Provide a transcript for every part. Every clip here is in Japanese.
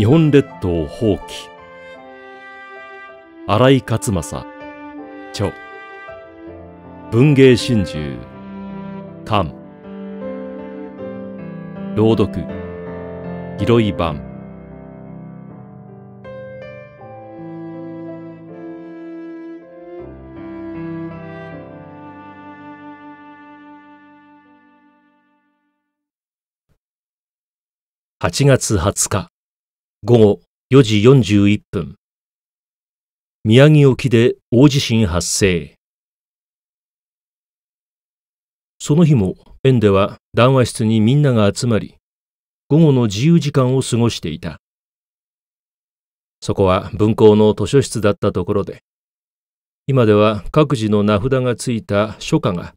日本列島放棄新井勝正著文芸真珠譚朗読広い版8月20日午後4時41分宮城沖で大地震発生その日も園では談話室にみんなが集まり午後の自由時間を過ごしていたそこは文校の図書室だったところで今では各自の名札がついた書家が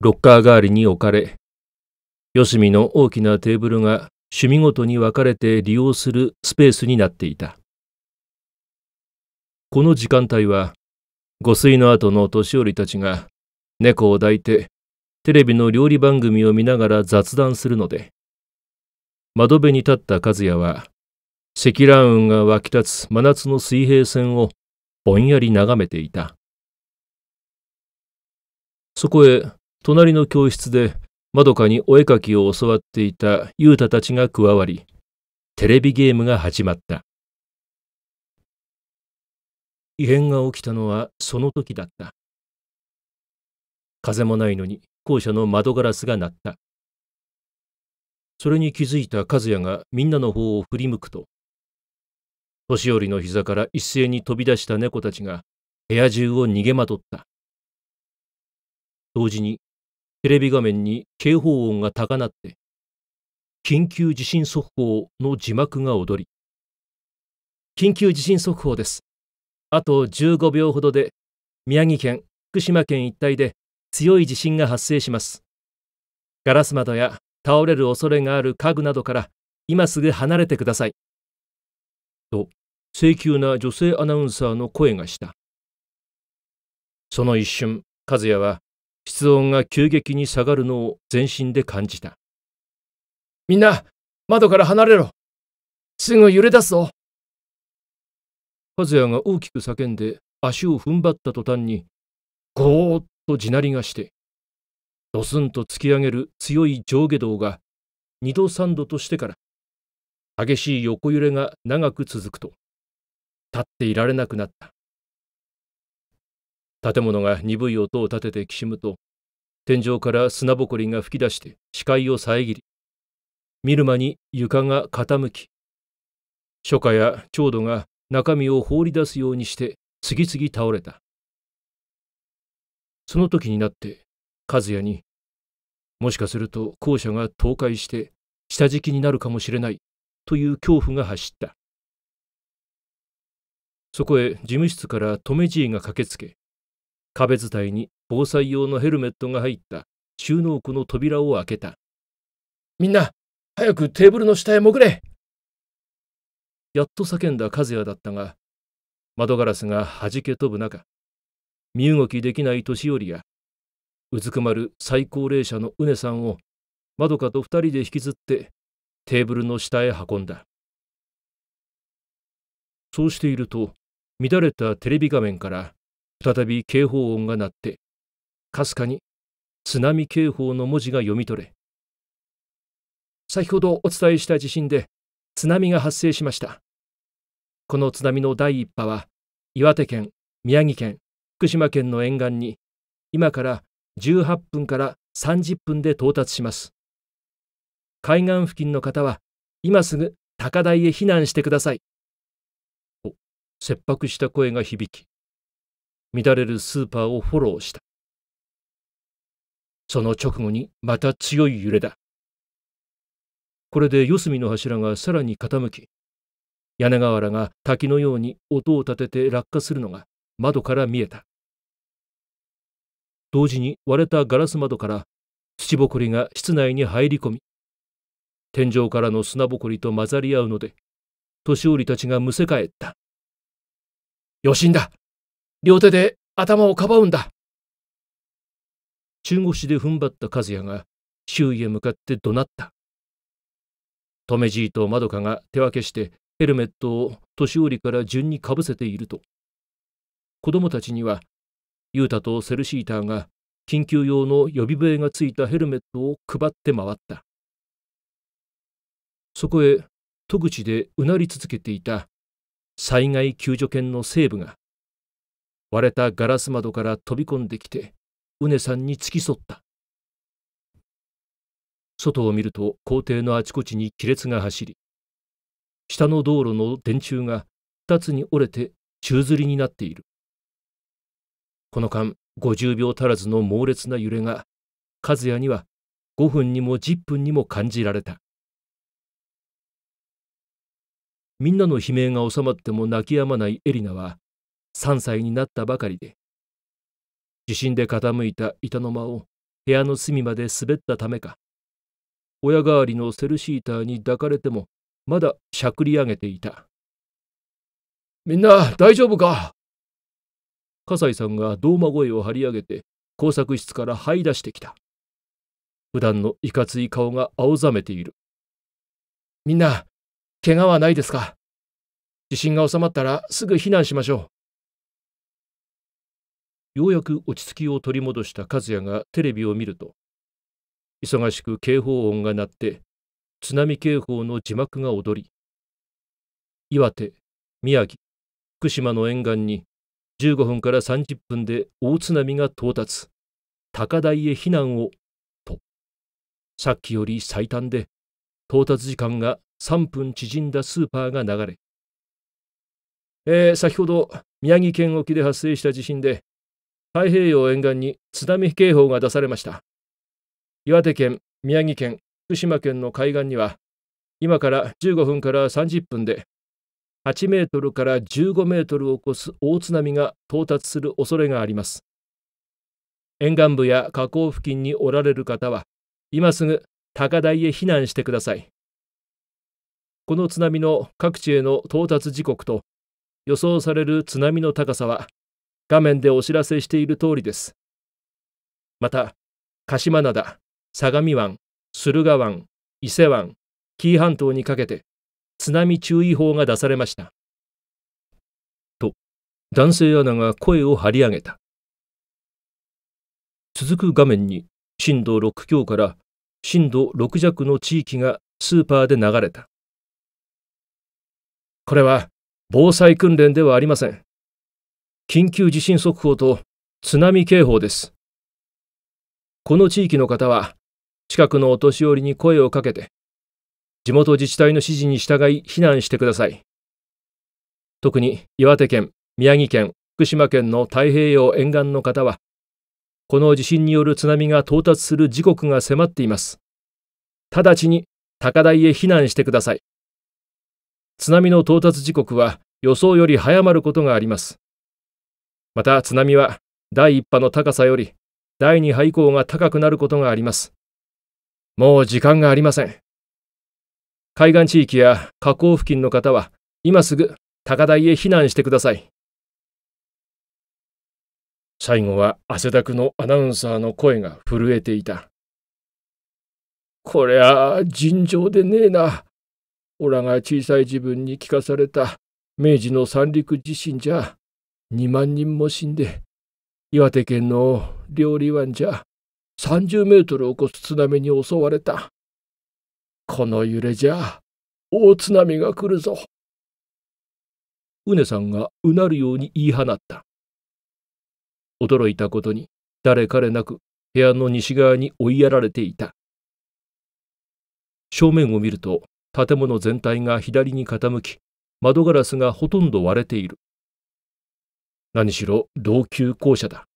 ロッカー代わりに置かれ四隅の大きなテーブルが趣味ごとに分かれて利用するスペースになっていたこの時間帯は御水の後の年寄りたちが猫を抱いてテレビの料理番組を見ながら雑談するので窓辺に立った和也は積乱雲が湧き立つ真夏の水平線をぼんやり眺めていたそこへ隣の教室でまどかにお絵かきを教わっていた雄太たちが加わり、テレビゲームが始まった。異変が起きたのはその時だった。風もないのに校舎の窓ガラスが鳴った。それに気づいた和也がみんなの方を振り向くと、年寄りの膝から一斉に飛び出した猫たちが部屋中を逃げまとった。同時にテレビ画面に警報音が高鳴って、緊急地震速報の字幕が踊り、緊急地震速報です。あと15秒ほどで、宮城県、福島県一帯で強い地震が発生します。ガラス窓や倒れる恐れがある家具などから、今すぐ離れてください。と、請求な女性アナウンサーの声がした。その一瞬、和也は室温が急激に下がるのを全身で感じた。みんな、窓から離れろすぐ揺れ出すぞ和也が大きく叫んで足を踏ん張った途端に、ゴーッと地鳴りがして、ドスンと突き上げる強い上下動が二度三度としてから、激しい横揺れが長く続くと、立っていられなくなった。建物が鈍い音を立ててきしむと、天井から砂ぼこりが噴き出して視界を遮り、見る間に床が傾き、初夏や長度が中身を放り出すようにして次々倒れた。その時になって、和也に、もしかすると校舎が倒壊して下敷きになるかもしれないという恐怖が走った。そこへ事務室から留爺が駆けつけ、壁伝いに防災用のヘルメットが入った収納庫の扉を開けた。みんな、早くテーブルの下へ潜れやっと叫んだ和也だったが、窓ガラスが弾け飛ぶ中、身動きできない年寄りや、うずくまる最高齢者のうねさんを、窓かと二人で引きずって、テーブルの下へ運んだ。そうしていると、乱れたテレビ画面から、再び警報音が鳴って、かすかに津波警報の文字が読み取れ、先ほどお伝えした地震で津波が発生しました。この津波の第一波は、岩手県、宮城県、福島県の沿岸に、今から18分から30分で到達します。海岸付近の方は、今すぐ高台へ避難してください。と、切迫した声が響き、乱れるスーパーをフォローした。その直後にまた強い揺れだ。これで四隅の柱がさらに傾き、屋根瓦が滝のように音を立てて落下するのが窓から見えた。同時に割れたガラス窓から土ぼこりが室内に入り込み、天井からの砂ぼこりと混ざり合うので、年寄りたちがむせ返った。余震だ両手で頭をかばうんだ。中腰で踏ん張った和也が周囲へ向かって怒鳴った。留じいとまどかが手分けしてヘルメットを年寄りから順にかぶせていると、子供たちには、ユータとセルシーターが緊急用の予備笛がついたヘルメットを配って回った。そこへ戸口でうなり続けていた災害救助犬の西部が割れたガラス窓から飛び込んできて、うねさんに付き添った。外を見ると校庭のあちこちに亀裂が走り、下の道路の電柱が2つに折れて宙づりになっている。この間、50秒足らずの猛烈な揺れが、和也には5分にも10分にも感じられた。みんなの悲鳴が収まっても泣き止まないエリナは、3歳になったばかりで地震で傾いた板の間を部屋の隅まで滑ったためか親代わりのセルシーターに抱かれてもまだしゃくり上げていたみんな大丈夫か笠井さんがーマ声を張り上げて工作室から這い出してきた普段のいかつい顔が青ざめているみんな怪我はないですか地震が収まったらすぐ避難しましょうようやく落ち着きを取り戻した和也がテレビを見ると忙しく警報音が鳴って津波警報の字幕が踊り岩手宮城福島の沿岸に15分から30分で大津波が到達高台へ避難をとさっきより最短で到達時間が3分縮んだスーパーが流れえー、先ほど宮城県沖で発生した地震で太平洋沿岸に津波警報が出されました。岩手県、宮城県、福島県の海岸には、今から15分から30分で、8メートルから15メートルを超す大津波が到達する恐れがあります。沿岸部や河口付近におられる方は、今すぐ高台へ避難してください。この津波の各地への到達時刻と予想される津波の高さは画面でお知らせしている通りです。また、鹿島灘、相模湾、駿河湾、伊勢湾、紀伊半島にかけて津波注意報が出されました。と、男性アナが声を張り上げた。続く画面に震度6強から震度6弱の地域がスーパーで流れた。これは防災訓練ではありません。緊急地震速報と津波警報です。この地域の方は、近くのお年寄りに声をかけて、地元自治体の指示に従い避難してください。特に岩手県、宮城県、福島県の太平洋沿岸の方は、この地震による津波が到達する時刻が迫っています。直ちに高台へ避難してください。津波の到達時刻は予想より早まることがあります。また津波は第1波の高さより第2波以降が高くなることがあります。もう時間がありません。海岸地域や河口付近の方は今すぐ高台へ避難してください。最後は汗だくのアナウンサーの声が震えていた。こりゃあ尋常でねえな。オラが小さい自分に聞かされた明治の三陸地震じゃ2万人も死んで、岩手県の料理湾じゃ30メートルを超す津波に襲われた。この揺れじゃ大津波が来るぞ。うねさんがうなるように言い放った。驚いたことに誰彼なく部屋の西側に追いやられていた。正面を見ると建物全体が左に傾き窓ガラスがほとんど割れている。何しろ老朽校舎だ。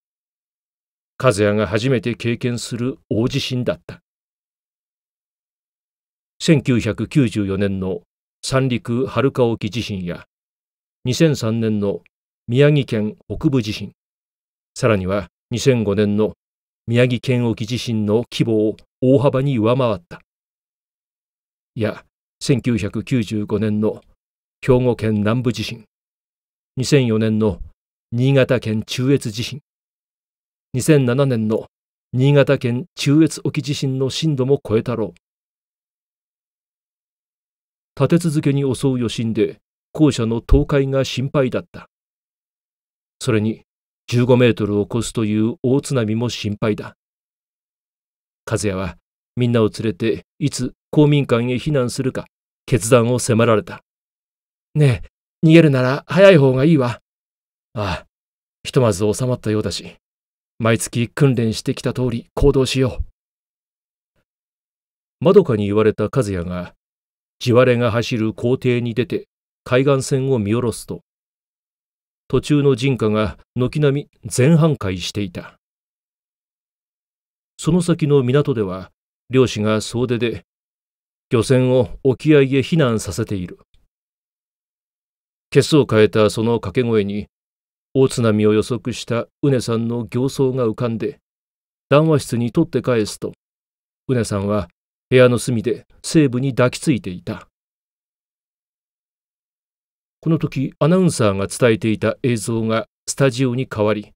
和也が初めて経験する大地震だった。1994年の三陸春川沖地震や2003年の宮城県北部地震、さらには2005年の宮城県沖地震の規模を大幅に上回った。いや、1995年の兵庫県南部地震、2004年の新潟県中越地震2007年の新潟県中越沖地震の震度も超えたろう立て続けに襲う余震で校舎の倒壊が心配だったそれに15メートルを超すという大津波も心配だ和也はみんなを連れていつ公民館へ避難するか決断を迫られたねえ逃げるなら早い方がいいわああ、ひとまず収まったようだし、毎月訓練してきた通り行動しよう。まどかに言われた和也が、地割れが走る校庭に出て海岸線を見下ろすと、途中の人家が軒並み全半壊していた。その先の港では、漁師が総出で漁船を沖合へ避難させている。ケスを変えたその掛け声に大津波を予測したうねさんの形相が浮かんで談話室に取って返すとうねさんは部屋の隅で西部に抱きついていたこの時アナウンサーが伝えていた映像がスタジオに変わり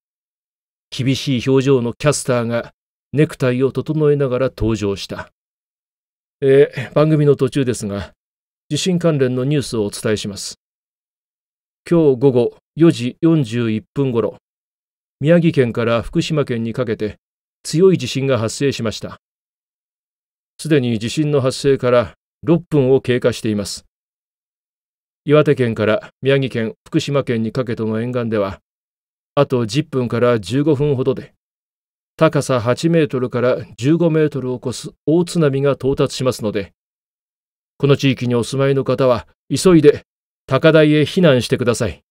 厳しい表情のキャスターがネクタイを整えながら登場した。えー、番組の途中ですが、地震関連のニュースをお伝えします。今日午後4時41分ごろ、宮城県から福島県にかけて強い地震が発生しました。すでに地震の発生から6分を経過しています。岩手県から宮城県、福島県にかけての沿岸では、あと10分から15分ほどで、高さ8メートルから15メートルを超す大津波が到達しますので、この地域にお住まいの方は急いで高台へ避難してください。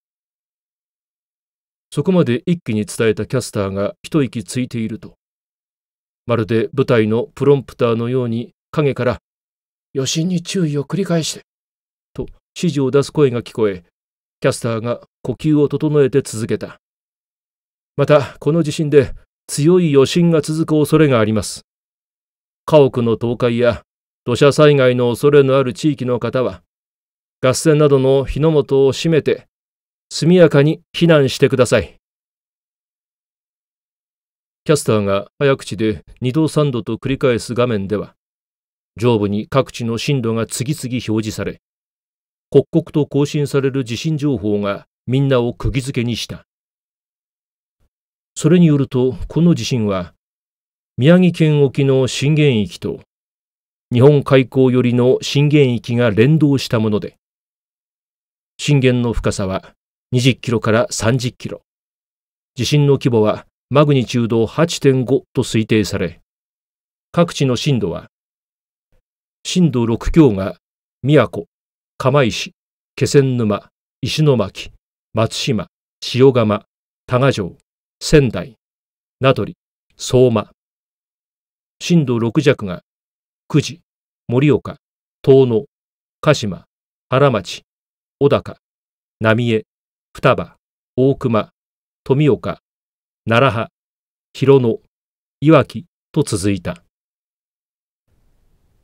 そこまで一気に伝えたキャスターが一息ついていると、まるで舞台のプロンプターのように影から、余震に注意を繰り返して、と指示を出す声が聞こえ、キャスターが呼吸を整えて続けた。また、この地震で強い余震が続く恐れがあります。家屋の倒壊や土砂災害の恐れのある地域の方は、合戦などの火の元を閉めて、速やかに避難してください。キャスターが早口で2度3度と繰り返す画面では、上部に各地の震度が次々表示され、刻々と更新される地震情報がみんなを釘付けにした。それによると、この地震は、宮城県沖の震源域と日本海溝寄りの震源域が連動したもので、震源の深さは20キロから30キロ。地震の規模はマグニチュード8.5と推定され、各地の震度は、震度6強が宮古、釜石、気仙沼、石巻、松島、塩釜、多賀城、仙台、名取、相馬。震度6弱が久慈、盛岡、東野、鹿島、原町、小高、浪江、双葉、大熊、富岡、奈良派、広野、岩木と続いた。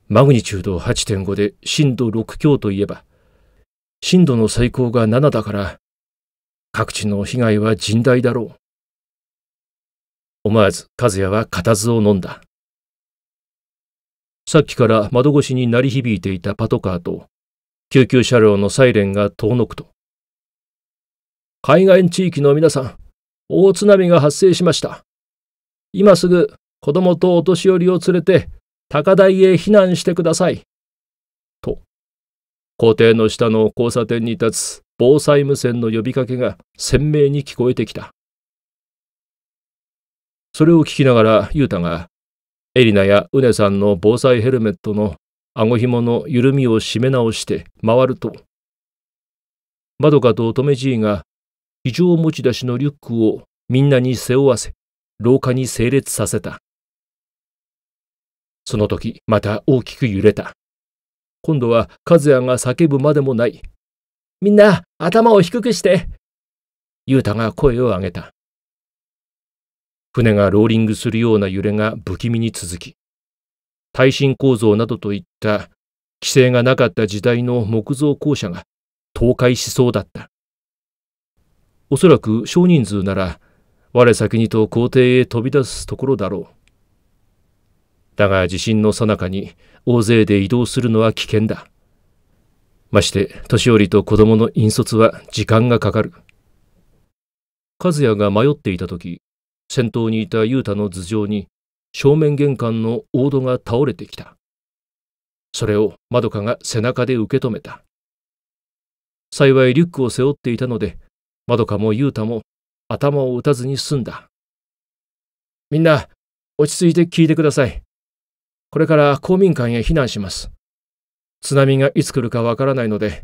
マグニチュード8.5で震度6強といえば、震度の最高が7だから、各地の被害は甚大だろう。思わず和也は固唾を飲んだ。さっきから窓越しに鳴り響いていたパトカーと、救急車両のサイレンが遠のくと。海岸地域の皆さん、大津波が発生しました。今すぐ子供とお年寄りを連れて高台へ避難してください。と、校庭の下の交差点に立つ防災無線の呼びかけが鮮明に聞こえてきた。それを聞きながら、雄太が、エリナやウネさんの防災ヘルメットの顎紐の緩みを締め直して回ると、まどかと乙女じいが非常持ち出しのリュックをみんなに背負わせ、廊下に整列させた。その時、また大きく揺れた。今度は和也が叫ぶまでもない。みんな、頭を低くして。雄太が声を上げた。船がローリングするような揺れが不気味に続き、耐震構造などといった規制がなかった時代の木造校舎が倒壊しそうだった。おそらく少人数なら我先にと校庭へ飛び出すところだろう。だが地震のさなかに大勢で移動するのは危険だ。まして年寄りと子供の引率は時間がかかる。和也が迷っていた時先頭にいた雄太の頭上に正面玄関の大戸が倒れてきた。それをまどかが背中で受け止めた。幸いリュックを背負っていたので、まどかも雄太も頭を打たずに済んだ。みんな、落ち着いて聞いてください。これから公民館へ避難します。津波がいつ来るかわからないので、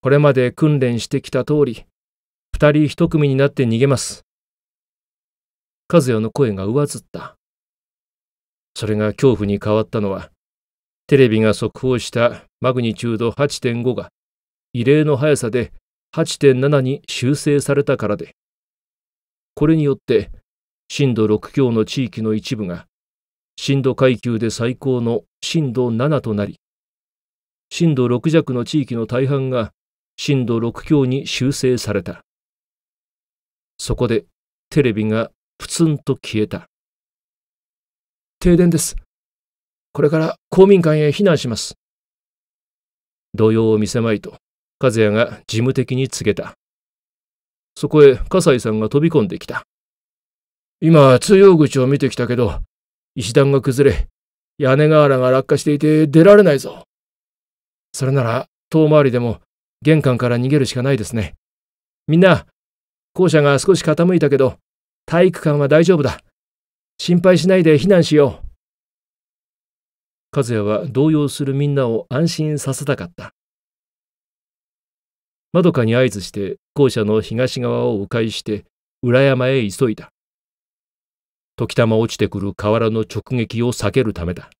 これまで訓練してきた通り、二人一組になって逃げます。和也の声が上ずった。それが恐怖に変わったのは、テレビが速報したマグニチュード8.5が異例の速さで8.7に修正されたからで、これによって震度6強の地域の一部が震度階級で最高の震度7となり、震度6弱の地域の大半が震度6強に修正された。そこでテレビがプツンと消えた。停電です。これから公民館へ避難します。動揺を見せまいと、和也が事務的に告げた。そこへ、笠井さんが飛び込んできた。今、通用口を見てきたけど、石段が崩れ、屋根瓦が落下していて出られないぞ。それなら、遠回りでも玄関から逃げるしかないですね。みんな、校舎が少し傾いたけど、体育館は大丈夫だ。心配しないで避難しよう。和也は動揺するみんなを安心させたかった。まどかに合図して校舎の東側を迂回して裏山へ急いだ。時たま落ちてくる河原の直撃を避けるためだ。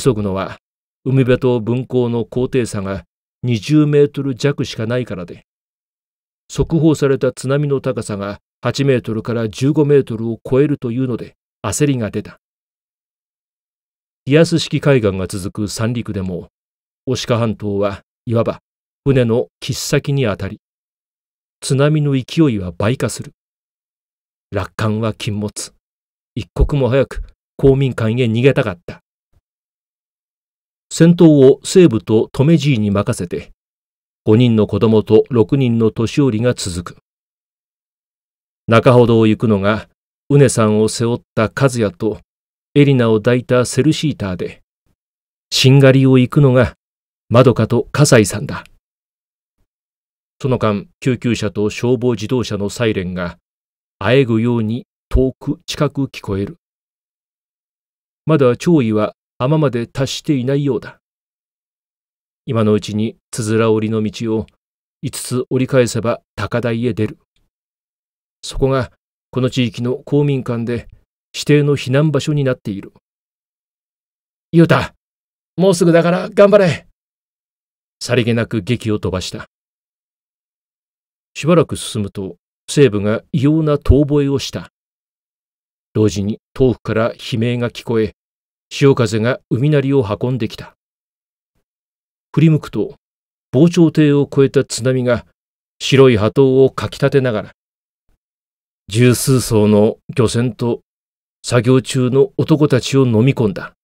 急ぐのは海辺と分校の高低差が20メートル弱しかないからで、速報された津波の高さが8メートルから15メートルを超えるというので焦りが出た。リアス式海岸が続く三陸でも、牡鹿半島はいわば船の切っ先にあたり、津波の勢いは倍化する。楽観は禁物。一刻も早く公民館へ逃げたかった。戦闘を西部と留爺に任せて、5人の子供と6人の年寄りが続く。中ほどを行くのが、うねさんを背負った和也と、エリナを抱いたセルシーターで、しんがりを行くのが、まどかと笠井さんだ。その間、救急車と消防自動車のサイレンが、あえぐように遠く近く聞こえる。まだ潮位は浜まで達していないようだ。今のうちにつづら折りの道を5つ折り返せば高台へ出る。そこがこの地域の公民館で指定の避難場所になっている。ユータ、もうすぐだから頑張れさりげなく劇を飛ばした。しばらく進むと、西部が異様な遠吠えをした。同時に遠くから悲鳴が聞こえ、潮風が海鳴りを運んできた。振り向くと、防潮堤を越えた津波が白い波頭をかきたてながら、十数層の漁船と作業中の男たちを飲み込んだ。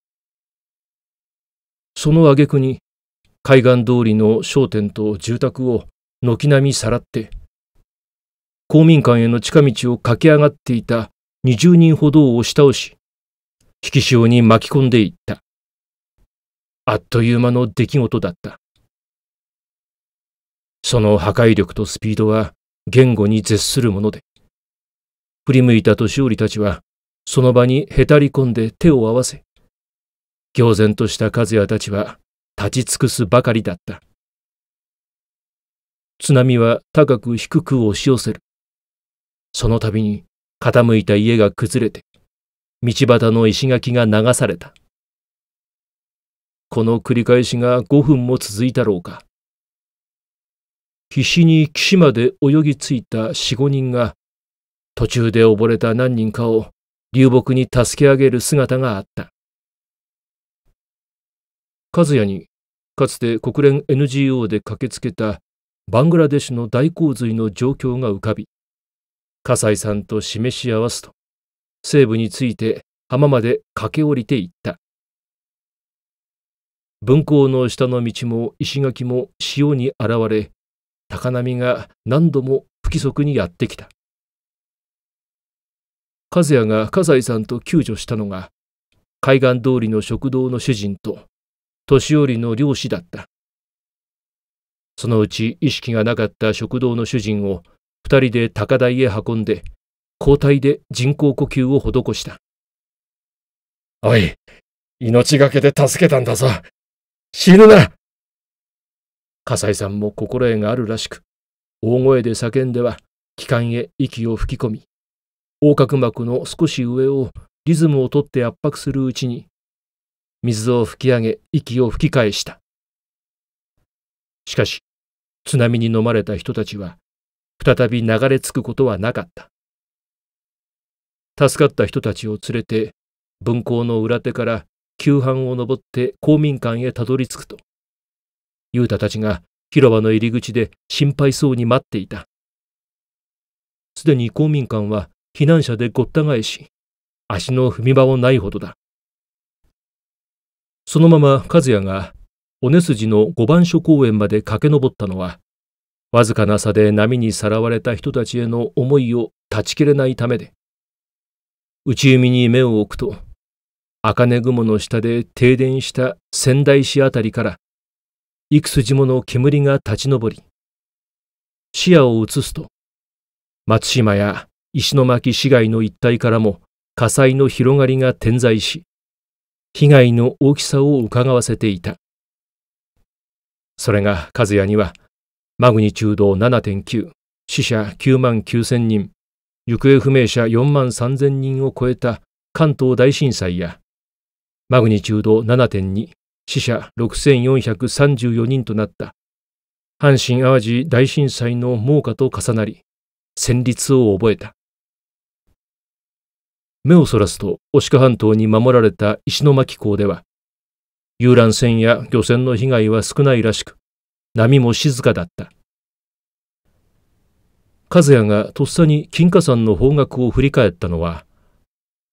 その挙句に海岸通りの商店と住宅を軒並みさらって、公民館への近道を駆け上がっていた20人ほどを押し倒し、引き潮に巻き込んでいった。あっという間の出来事だった。その破壊力とスピードは言語に絶するもので、振り向いた年寄りたちは、その場にへたり込んで手を合わせ、行然とした和也たちは立ち尽くすばかりだった。津波は高く低く押し寄せる。その度に傾いた家が崩れて、道端の石垣が流された。この繰り返しが5分も続いたろうか。必死に岸まで泳ぎ着いた四五人が途中で溺れた何人かを流木に助け上げる姿があった。和也にかつて国連 NGO で駆けつけたバングラデシュの大洪水の状況が浮かび、笠井さんと示し合わすと、西部について浜まで駆け下りていった。分校の下の道も石垣も潮に現れ、高波が何度も不規則にやってきた。和也が葛西さんと救助したのが海岸通りの食堂の主人と年寄りの漁師だったそのうち意識がなかった食堂の主人を2人で高台へ運んで交代で人工呼吸を施したおい命がけで助けたんだぞ死ぬな笠井さんも心得があるらしく大声で叫んでは気管へ息を吹き込み横隔膜の少し上をリズムをとって圧迫するうちに、水を吹き上げ息を吹き返した。しかし、津波に飲まれた人たちは、再び流れ着くことはなかった。助かった人たちを連れて、分校の裏手から旧藩を登って公民館へたどり着くと、雄太たちが広場の入り口で心配そうに待っていた。すでに公民館は避難者でごった返し、足の踏み場もないほどだ。そのまま和也が尾根筋の五番所公園まで駆け上ったのは、わずかな差で波にさらわれた人たちへの思いを断ち切れないためで、内海に目を置くと、茜雲の下で停電した仙台市あたりから、幾筋もの煙が立ち上り、視野を移すと、松島や石巻市街の一帯からも火災の広がりが点在し被害の大きさをうかがわせていたそれが和也にはマグニチュード7.9死者9万9000人行方不明者4万3000人を超えた関東大震災やマグニチュード7.2死者6434人となった阪神・淡路大震災の猛火と重なり戦慄を覚えた目をそらすと牡鹿半島に守られた石巻港では遊覧船や漁船の被害は少ないらしく波も静かだった和也がとっさに金華山の方角を振り返ったのは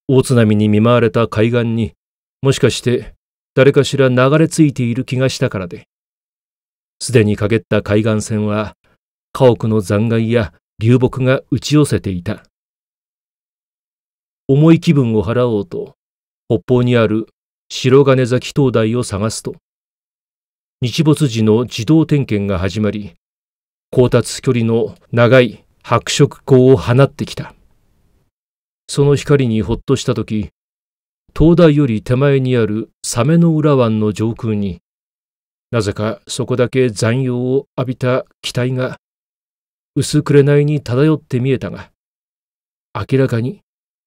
大津波に見舞われた海岸にもしかして誰かしら流れ着いている気がしたからですでに陰った海岸線は家屋の残骸や流木が打ち寄せていた重い気分を払おうと、北方にある白金崎灯台を探すと、日没時の自動点検が始まり、到達距離の長い白色光を放ってきた。その光にほっとした時、灯台より手前にあるサメの浦湾の上空に、なぜかそこだけ残陽を浴びた機体が薄紅に漂って見えたが、明らかに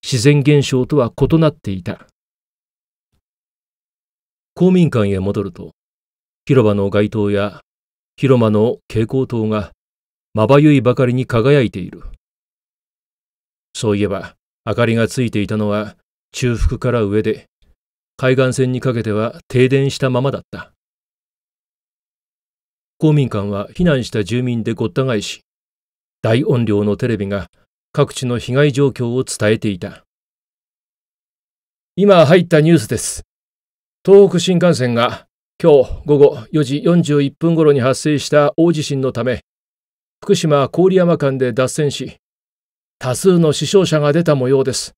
自然現象とは異なっていた公民館へ戻ると広場の街灯や広間の蛍光灯がまばゆいばかりに輝いているそういえば明かりがついていたのは中腹から上で海岸線にかけては停電したままだった公民館は避難した住民でごった返し大音量のテレビが各地の被害状況を伝えていた。今入ったニュースです。東北新幹線が今日午後4時41分頃に発生した大地震のため、福島郡山間で脱線し、多数の死傷者が出た模様です。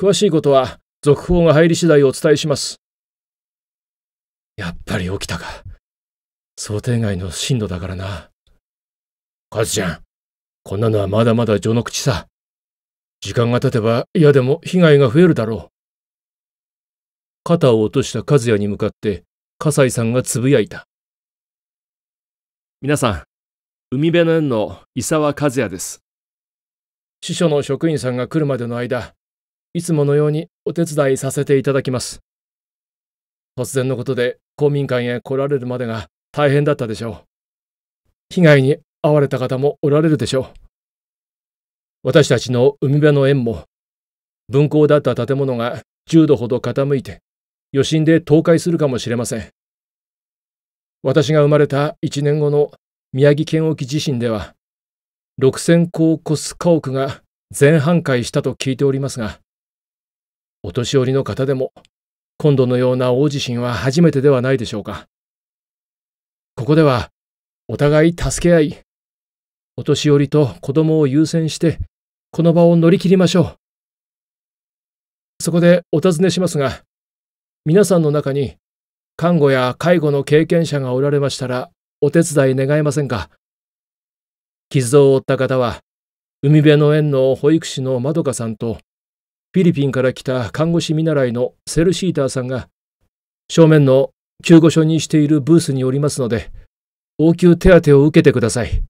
詳しいことは続報が入り次第お伝えします。やっぱり起きたか。想定外の震度だからな。カズちゃん、こんなのはまだまだ序の口さ。時間が経てば嫌でも被害が増えるだろう。肩を落とした和也に向かって、笠井さんがつぶやいた。皆さん、海辺の園の伊沢和也です。司書の職員さんが来るまでの間、いつものようにお手伝いさせていただきます。突然のことで公民館へ来られるまでが大変だったでしょう。被害に会われた方もおられるでしょう。私たちの海辺の縁も、分校だった建物が10度ほど傾いて、余震で倒壊するかもしれません。私が生まれた1年後の宮城県沖地震では、6000戸を超す家屋が全半壊したと聞いておりますが、お年寄りの方でも、今度のような大地震は初めてではないでしょうか。ここでは、お互い助け合い、お年寄りと子供を優先して、この場を乗り切りましょう。そこでお尋ねしますが、皆さんの中に、看護や介護の経験者がおられましたら、お手伝い願えませんか傷を負った方は、海辺の園の保育士のまどかさんと、フィリピンから来た看護師見習いのセルシーターさんが、正面の救護所にしているブースにおりますので、応急手当を受けてください。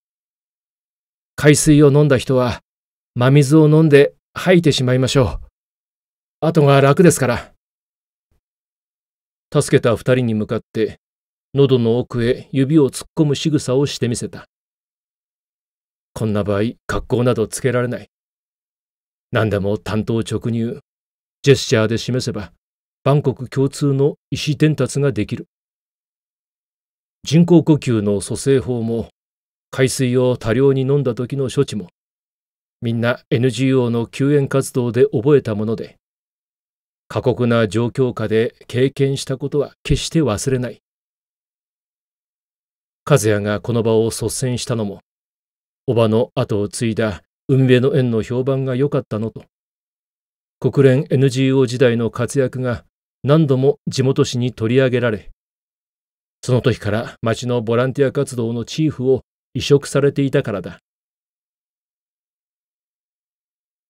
海水を飲んだ人は、真水を飲んで吐いてしまいましょう。後が楽ですから。助けた二人に向かって、喉の奥へ指を突っ込む仕草をしてみせた。こんな場合、格好などつけられない。何でも担当直入、ジェスチャーで示せば、万国共通の意思伝達ができる。人工呼吸の蘇生法も海水を多量に飲んだ時の処置も、みんな NGO の救援活動で覚えたもので、過酷な状況下で経験したことは決して忘れない。和也がこの場を率先したのも、叔母の後を継いだ運命の縁の評判が良かったのと、国連 NGO 時代の活躍が何度も地元紙に取り上げられ、その時から町のボランティア活動のチーフを移植されていたからだ。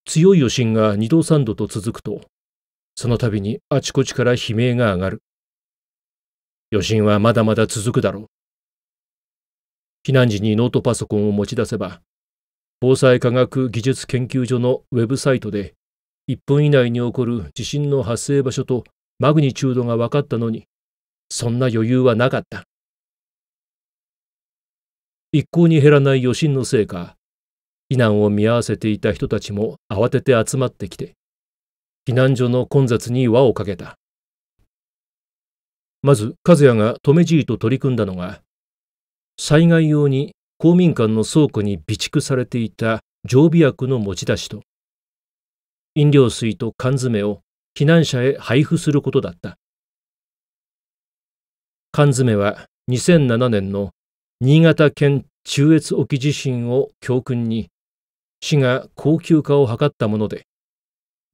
強い余震が2度3度と続くと、その度にあちこちから悲鳴が上がる。余震はまだまだ続くだろう。避難時にノートパソコンを持ち出せば、防災科学技術研究所のウェブサイトで、1分以内に起こる地震の発生場所とマグニチュードが分かったのに、そんな余裕はなかった。一向に減らない余震のせいか避難を見合わせていた人たちも慌てて集まってきて避難所の混雑に輪をかけたまず和也が留じいと取り組んだのが災害用に公民館の倉庫に備蓄されていた常備薬の持ち出しと飲料水と缶詰を避難者へ配布することだった缶詰は2007年の新潟県中越沖地震を教訓に市が高級化を図ったもので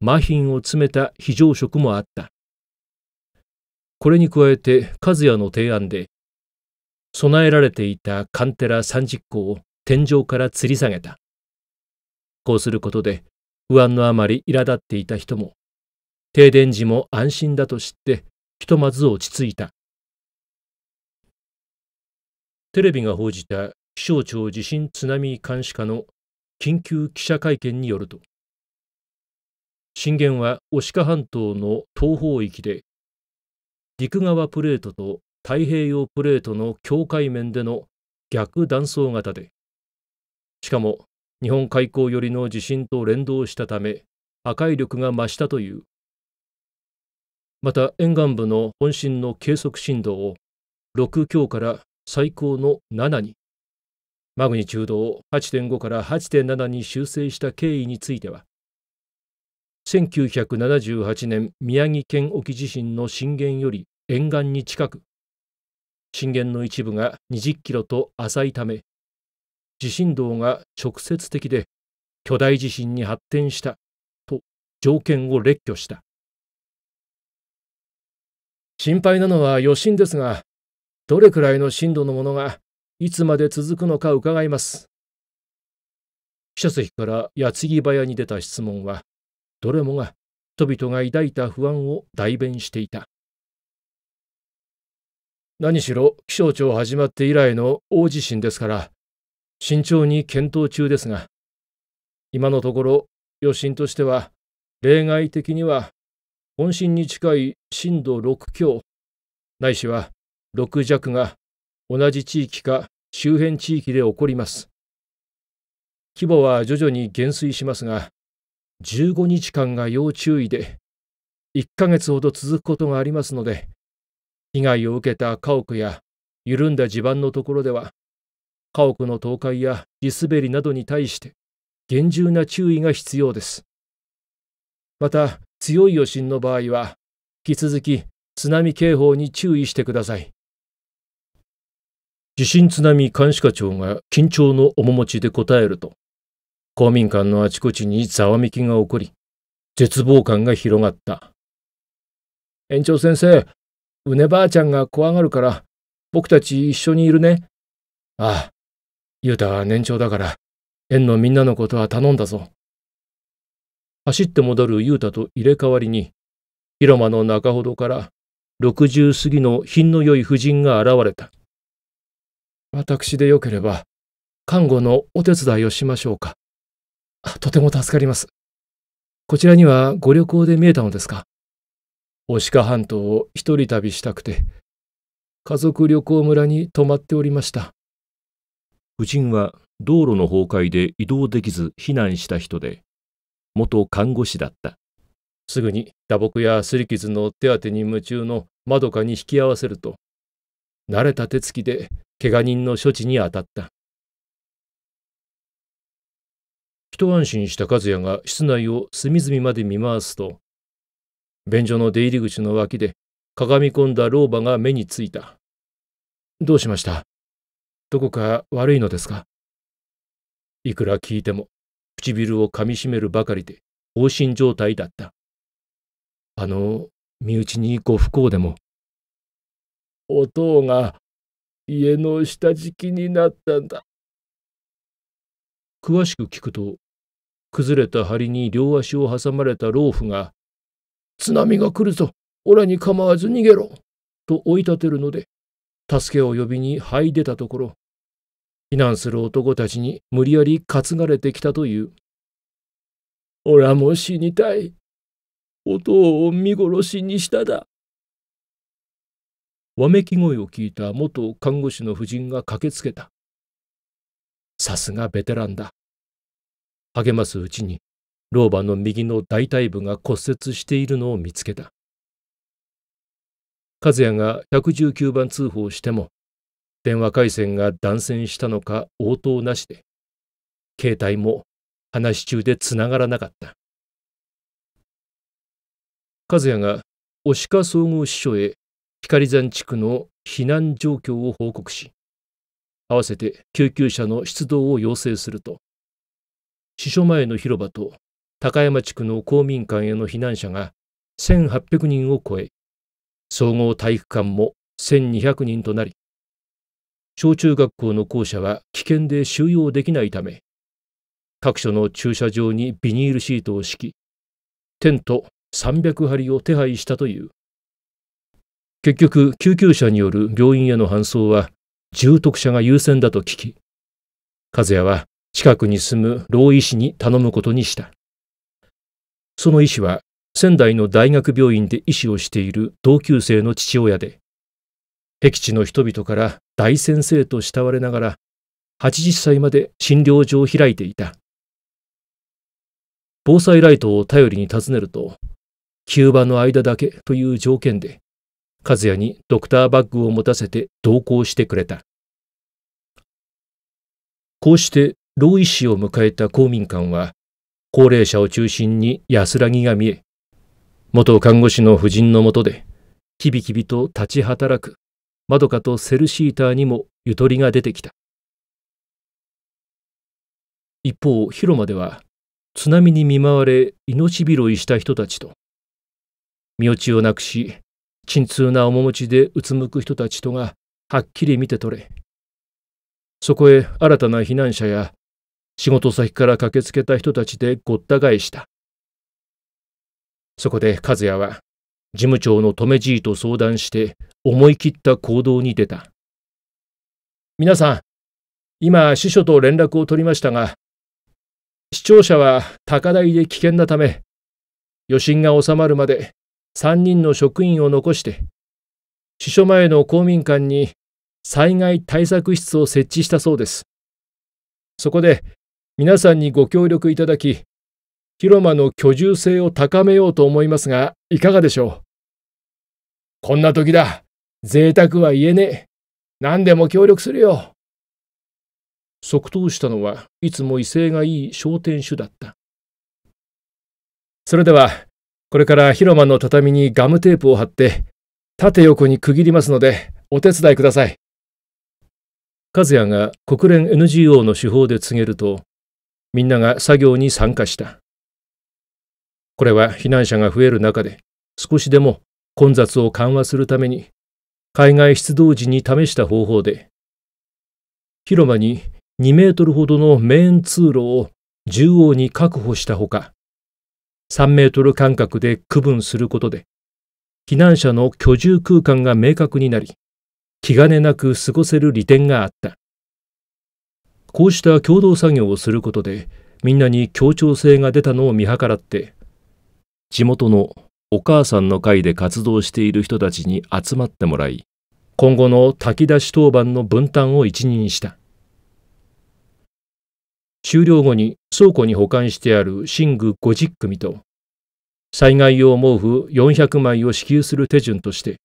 麻痺を詰めた非常食もあったこれに加えて和也の提案で備えられていたカンテラ30個を天井から吊り下げたこうすることで不安のあまり苛立っていた人も停電時も安心だと知ってひとまず落ち着いたテレビが報じた気象庁地震津波監視課の緊急記者会見によると震源は牡鹿半島の東方域で陸側プレートと太平洋プレートの境界面での逆断層型でしかも日本海溝寄りの地震と連動したため破壊力が増したというまた沿岸部の本震の計測震度を6強から最高の7に、マグニチュードを8.5から8.7に修正した経緯については、1978年宮城県沖地震の震源より沿岸に近く、震源の一部が20キロと浅いため、地震動が直接的で巨大地震に発展したと条件を列挙した。心配なのは余震ですが、どれくらいの震度のものがいつまで続くのか伺います。記者席から矢継ぎ早に出た質問は、どれもが人々が抱いた不安を代弁していた。何しろ気象庁始まって以来の大地震ですから、慎重に検討中ですが、今のところ余震としては、例外的には本震に近い震度6強、ないしは6弱が同じ地域か周辺地域で起こります。規模は徐々に減衰しますが、15日間が要注意で、1ヶ月ほど続くことがありますので、被害を受けた家屋や緩んだ地盤のところでは、家屋の倒壊や地滑りなどに対して厳重な注意が必要です。また、強い余震の場合は、引き続き津波警報に注意してください。地震津波監視課長が緊張の面持ちで答えると、公民館のあちこちにざわめきが起こり、絶望感が広がった。園長先生、うねばあちゃんが怖がるから、僕たち一緒にいるね。ああ、ゆうたは年長だから、園のみんなのことは頼んだぞ。走って戻る雄太と入れ替わりに、広間の中ほどから、60過ぎの品の良い婦人が現れた。私でよければ、看護のお手伝いをしましょうか。とても助かります。こちらにはご旅行で見えたのですか大鹿半島を一人旅したくて、家族旅行村に泊まっておりました。夫人は道路の崩壊で移動できず避難した人で、元看護師だった。すぐに打撲や擦り傷の手当に夢中のまどかに引き合わせると、慣れた手つきで怪我人の処置に当たった。一安心した和也が室内を隅々まで見回すと、便所の出入り口の脇でかがみ込んだ老婆が目についた。どうしましたどこか悪いのですかいくら聞いても唇を噛みしめるばかりで放心状態だった。あの、身内にご不幸でも。おとうが家の下敷きになったんだ。詳しく聞くと、崩れた梁に両足を挟まれた老婦が、津波が来るぞ、オラに構わず逃げろ、と追い立てるので、助けを呼びに這い出たところ、避難する男たちに無理やり担がれてきたという。オラも死にたい。おとうを見殺しにしただ。わめき声を聞いた元看護師の夫人が駆けつけた。さすがベテランだ。励ますうちに、老婆の右の大腿部が骨折しているのを見つけた。和也が119番通報しても、電話回線が断線したのか応答なしで、携帯も話し中でつながらなかった。和也が押鹿総合支所へ光山地区の避難状況を報告し、合わせて救急車の出動を要請すると、支所前の広場と高山地区の公民館への避難者が1800人を超え、総合体育館も1200人となり、小中学校の校舎は危険で収容できないため、各所の駐車場にビニールシートを敷き、テント300張りを手配したという。結局救急車による病院への搬送は重篤者が優先だと聞き和也は近くに住む老医師に頼むことにしたその医師は仙台の大学病院で医師をしている同級生の父親で僻地の人々から大先生と慕われながら80歳まで診療所を開いていた防災ライトを頼りに尋ねると急場の間だけという条件で和也にドクターバッグを持たせて同行してくれた。こうして老医師を迎えた公民館は、高齢者を中心に安らぎが見え、元看護師の夫人のもとで、きびきびと立ち働く、まどかとセルシーターにもゆとりが出てきた。一方、広間では、津波に見舞われ命拾いした人たちと、身内を亡くし、沈痛な面持ちでうつむく人たちとがはっきり見て取れそこへ新たな避難者や仕事先から駆けつけた人たちでごった返したそこで和也は事務長の留じいと相談して思い切った行動に出た皆さん今司書と連絡を取りましたが視聴者は高台で危険なため余震が収まるまで3人の職員を残して、支所前の公民館に災害対策室を設置したそうです。そこで皆さんにご協力いただき、広間の居住性を高めようと思いますが、いかがでしょうこんな時だ。贅沢は言えねえ。何でも協力するよ。即答したのはいつも威勢がいい商店主だった。それでは、これから広間の畳にガムテープを貼って、縦横に区切りますので、お手伝いください。和也が国連 NGO の手法で告げると、みんなが作業に参加した。これは避難者が増える中で、少しでも混雑を緩和するために、海外出動時に試した方法で、広間に2メートルほどのメーン通路を縦横に確保したほか、3メートル間隔で区分することで、避難者の居住空間が明確になり、気兼ねなく過ごせる利点があった。こうした共同作業をすることで、みんなに協調性が出たのを見計らって、地元のお母さんの会で活動している人たちに集まってもらい、今後の炊き出し当番の分担を一任した。終了後に倉庫に保管してある寝具50組と災害用毛布400枚を支給する手順として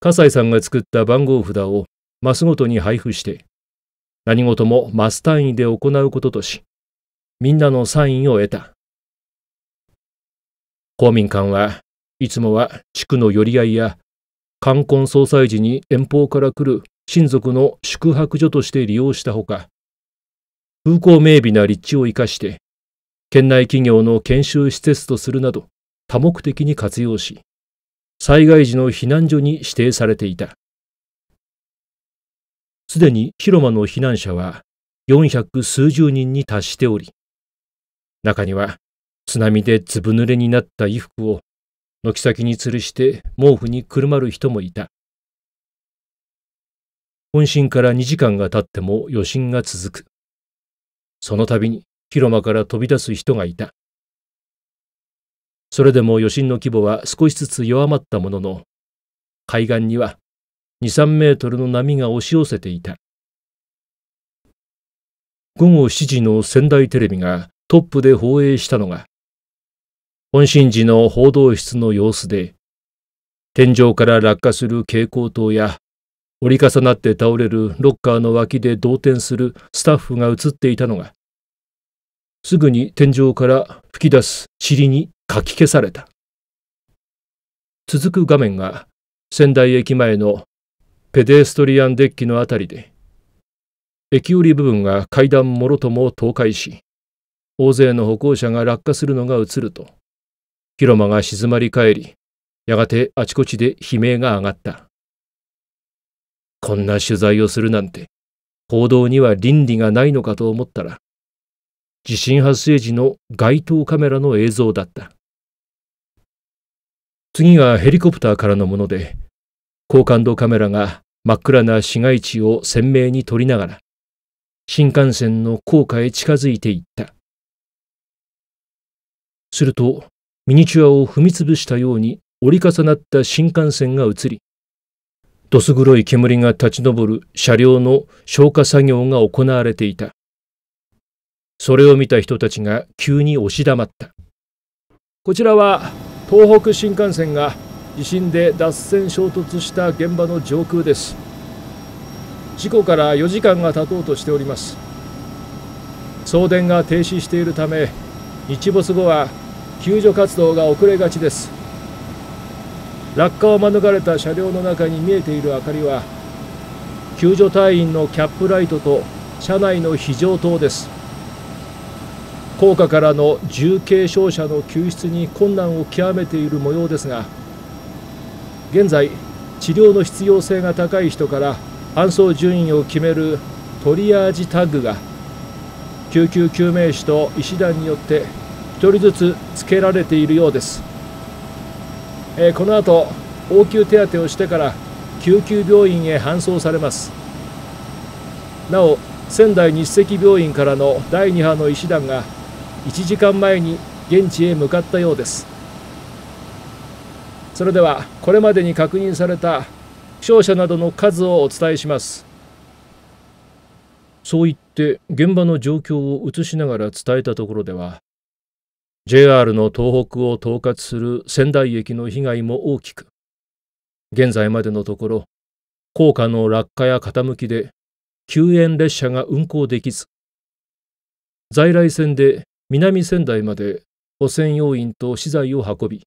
笠井さんが作った番号札をマスごとに配布して何事もマス単位で行うこととしみんなのサインを得た公民館はいつもは地区の寄り合いや冠婚葬祭時に遠方から来る親族の宿泊所として利用したほか風光明媚な立地を生かして、県内企業の研修施設とするなど、多目的に活用し、災害時の避難所に指定されていた。すでに広間の避難者は400数十人に達しており、中には津波でずぶ濡れになった衣服を軒先に吊るして毛布にくるまる人もいた。本震から2時間が経っても余震が続く。その度に広間から飛び出す人がいた。それでも余震の規模は少しずつ弱まったものの、海岸には2、3メートルの波が押し寄せていた。午後7時の仙台テレビがトップで放映したのが、本心寺の報道室の様子で、天井から落下する蛍光灯や折り重なって倒れるロッカーの脇で動転するスタッフが映っていたのが、すぐに天井から吹き出す塵にかき消された。続く画面が仙台駅前のペデストリアンデッキのあたりで、駅折り部分が階段もろとも倒壊し、大勢の歩行者が落下するのが映ると、広間が静まり返り、やがてあちこちで悲鳴が上がった。こんな取材をするなんて、報道には倫理がないのかと思ったら、地震発生時の街頭カメラの映像だった。次がヘリコプターからのもので、高感度カメラが真っ暗な市街地を鮮明に撮りながら、新幹線の高架へ近づいていった。すると、ミニチュアを踏みつぶしたように折り重なった新幹線が映り、どす黒い煙が立ち上る車両の消火作業が行われていた。それを見た人たちが急に押し黙った。こちらは東北新幹線が地震で脱線衝突した現場の上空です。事故から4時間が経とうとしております。送電が停止しているため、日没後は救助活動が遅れがちです。落下を免れた車両の中に見えている明かりは救助隊員のキャップライトと車内の非常灯です高架からの重軽傷者の救出に困難を極めている模様ですが現在治療の必要性が高い人から搬送順位を決めるトリアージタッグが救急救命士と医師団によって1人ずつつけられているようです。えー、この後応急手当てをしてから救急病院へ搬送されますなお仙台日赤病院からの第2波の医師団が1時間前に現地へ向かったようですそれではこれまでに確認された負傷者などの数をお伝えしますそう言って現場の状況を映しながら伝えたところでは JR の東北を統括する仙台駅の被害も大きく、現在までのところ、高架の落下や傾きで救援列車が運行できず、在来線で南仙台まで汚染要員と資材を運び、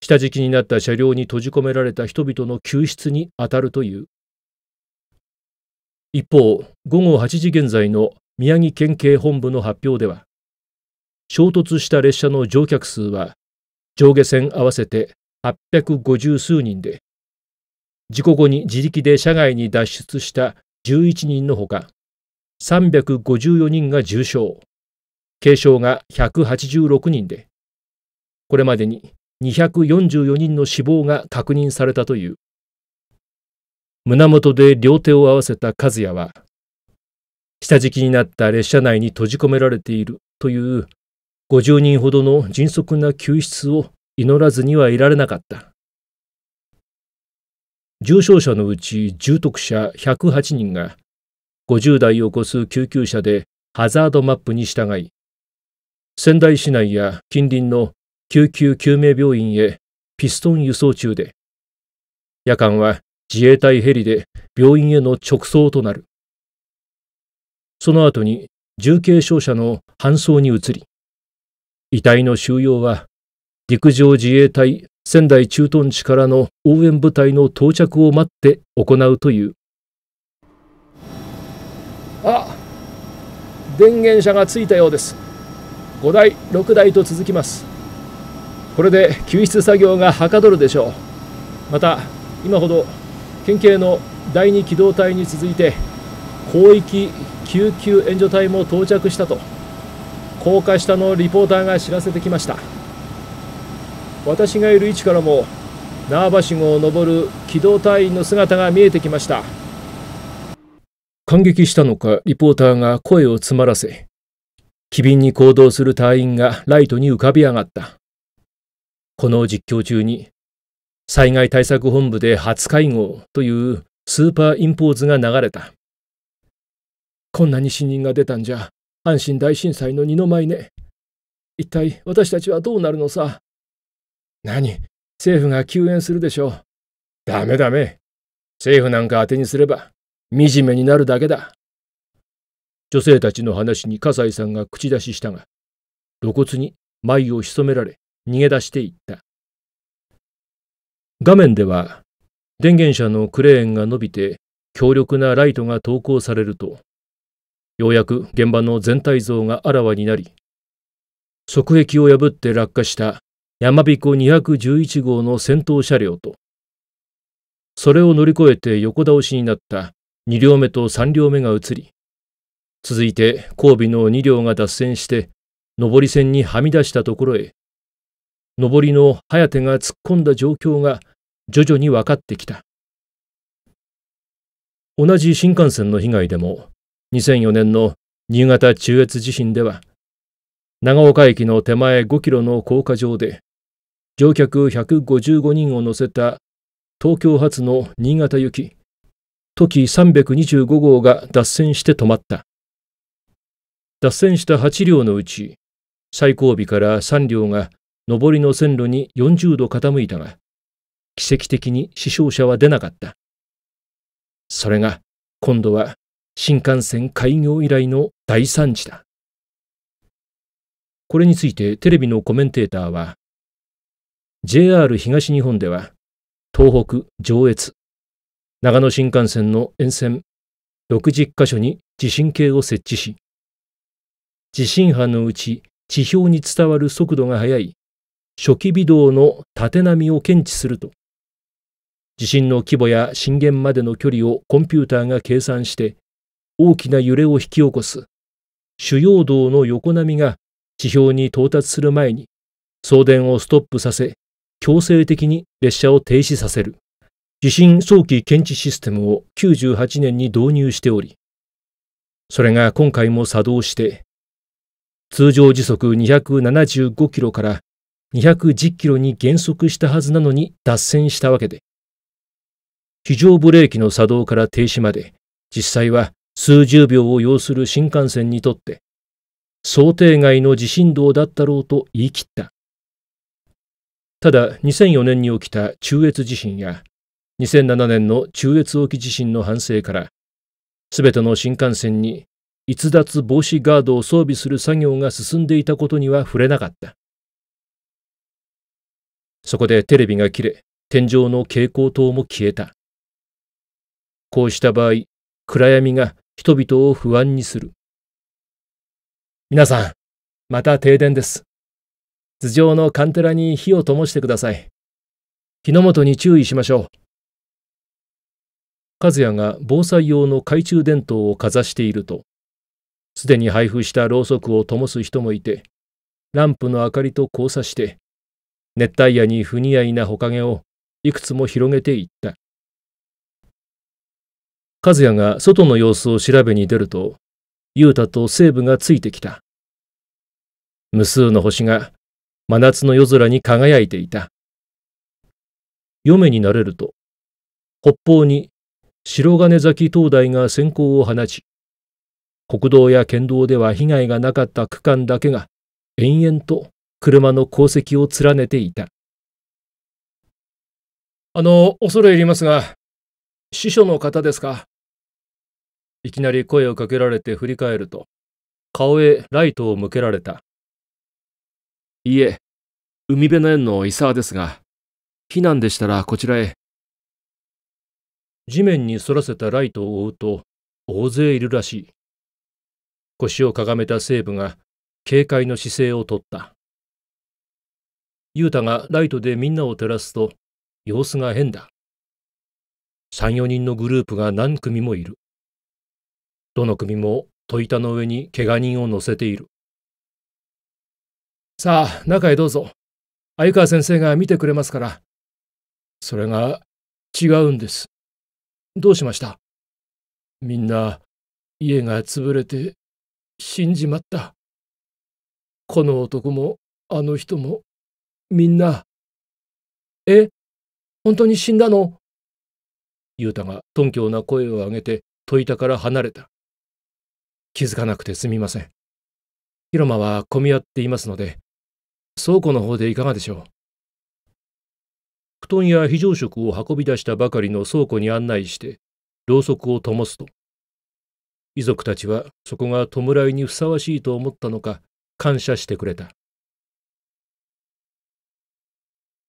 下敷きになった車両に閉じ込められた人々の救出に当たるという。一方、午後8時現在の宮城県警本部の発表では、衝突した列車の乗客数は上下線合わせて850数人で事故後に自力で車外に脱出した11人のほか354人が重傷軽傷が186人でこれまでに244人の死亡が確認されたという胸元で両手を合わせた和也は下敷きになった列車内に閉じ込められているという50人ほどの迅速な救出を祈らずにはいられなかった。重症者のうち重篤者108人が50代を超す救急車でハザードマップに従い仙台市内や近隣の救急救命病院へピストン輸送中で夜間は自衛隊ヘリで病院への直送となるその後に重軽傷者の搬送に移り遺体の収容は、陸上自衛隊仙台駐屯地からの応援部隊の到着を待って行うという。あ電源車がついたようです。5台、6台と続きます。これで救出作業がはかどるでしょう。また、今ほど県警の第二機動隊に続いて広域救急援助隊も到着したと。高架下のリポーターが知らせてきました私がいる位置からも縄ばしごを登る機動隊員の姿が見えてきました感激したのかリポーターが声を詰まらせ機敏に行動する隊員がライトに浮かび上がったこの実況中に災害対策本部で初会合というスーパーインポーズが流れたこんなに死人が出たんじゃ阪神大震災の二の舞ね。一体私たちはどうなるのさ。何政府が救援するでしょう。ダメダメ。政府なんか当てにすれば、惨めになるだけだ。女性たちの話に笠井さんが口出ししたが、露骨に眉を潜められ、逃げ出していった。画面では、電源車のクレーンが伸びて、強力なライトが投稿されると、ようやく現場の全体像があらわになり側壁を破って落下したやまびこ211号の先頭車両とそれを乗り越えて横倒しになった2両目と3両目が移り続いて後尾の2両が脱線して上り線にはみ出したところへ上りの早手が突っ込んだ状況が徐々に分かってきた同じ新幹線の被害でも2004年の新潟中越地震では、長岡駅の手前5キロの高架上で、乗客155人を乗せた東京発の新潟行き、トキ325号が脱線して止まった。脱線した8両のうち、最後尾から3両が上りの線路に40度傾いたが、奇跡的に死傷者は出なかった。それが今度は新幹線開業以来の大惨事だ。これについてテレビのコメンテーターは、JR 東日本では、東北、上越、長野新幹線の沿線60カ所に地震計を設置し、地震波のうち地表に伝わる速度が速い初期微動の縦波を検知すると、地震の規模や震源までの距離をコンピューターが計算して、大きな揺れを引き起こす主要道の横波が地表に到達する前に送電をストップさせ強制的に列車を停止させる地震早期検知システムを98年に導入しておりそれが今回も作動して通常時速275キロから210キロに減速したはずなのに脱線したわけで非常ブレーキの作動から停止まで実際は数十秒を要する新幹線にとって想定外の地震動だったろうと言い切ったただ2004年に起きた中越地震や2007年の中越沖地震の反省から全ての新幹線に逸脱防止ガードを装備する作業が進んでいたことには触れなかったそこでテレビが切れ天井の蛍光灯も消えたこうした場合暗闇が人々を不安にする。皆さん、また停電です。頭上のカンテラに火を灯してください。火の元に注意しましょう。和也が防災用の懐中電灯をかざしていると、すでに配布したろうそくを灯す人もいて、ランプの明かりと交差して、熱帯夜に不似合いな火影をいくつも広げていった。和也が外の様子を調べに出ると、雄太と西武がついてきた。無数の星が真夏の夜空に輝いていた。嫁になれると、北方に白金崎灯台が閃光を放ち、国道や県道では被害がなかった区間だけが延々と車の功績を連ねていた。あの、恐れ入りますが、司書の方ですかいきなり声をかけられて振り返ると、顔へライトを向けられた。いいえ、海辺の縁の伊沢ですが、避難でしたらこちらへ。地面に反らせたライトを追うと、大勢いるらしい。腰をかがめた西部が、警戒の姿勢をとった。雄太がライトでみんなを照らすと、様子が変だ。三、四人のグループが何組もいる。どの組も戸板の上に怪我人を乗せている。さあ、中へどうぞ。鮎川先生が見てくれますから。それが違うんです。どうしましたみんな家が潰れて死んじまった。この男もあの人もみんな。え本当に死んだの雄太が頓強な声を上げて戸板から離れた。気づかなくてすみません。広間は混み合っていますので、倉庫の方でいかがでしょう。布団や非常食を運び出したばかりの倉庫に案内して、ろうそくを灯すと。遺族たちはそこが弔いにふさわしいと思ったのか、感謝してくれた。